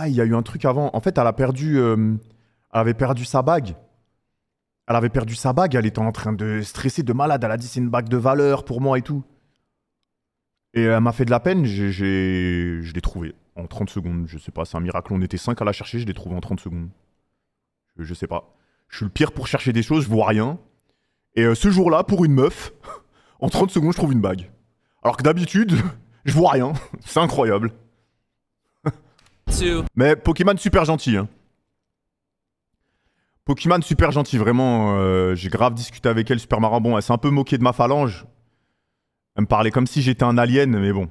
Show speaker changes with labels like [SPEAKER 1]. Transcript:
[SPEAKER 1] Ah, il y a eu un truc avant. En fait, elle a perdu. Euh, elle avait perdu sa bague. Elle avait perdu sa bague. Elle était en train de stresser de malade. Elle a dit c'est une bague de valeur pour moi et tout. Et elle m'a fait de la peine. J'ai, je l'ai trouvée en 30 secondes. Je sais pas, c'est un miracle. On était 5 à la chercher. Je l'ai trouvée en 30 secondes. Je, sais pas. Je suis le pire pour chercher des choses. Je vois rien. Et euh, ce jour-là, pour une meuf, en 30 secondes, je trouve une bague. Alors que d'habitude, je vois rien. C'est incroyable. Mais Pokémon super gentil. Hein. Pokémon super gentil, vraiment. Euh, j'ai grave discuté avec elle, super marrant. Bon, elle s'est un peu moquée de ma phalange. Elle me parlait comme si j'étais un alien, mais bon.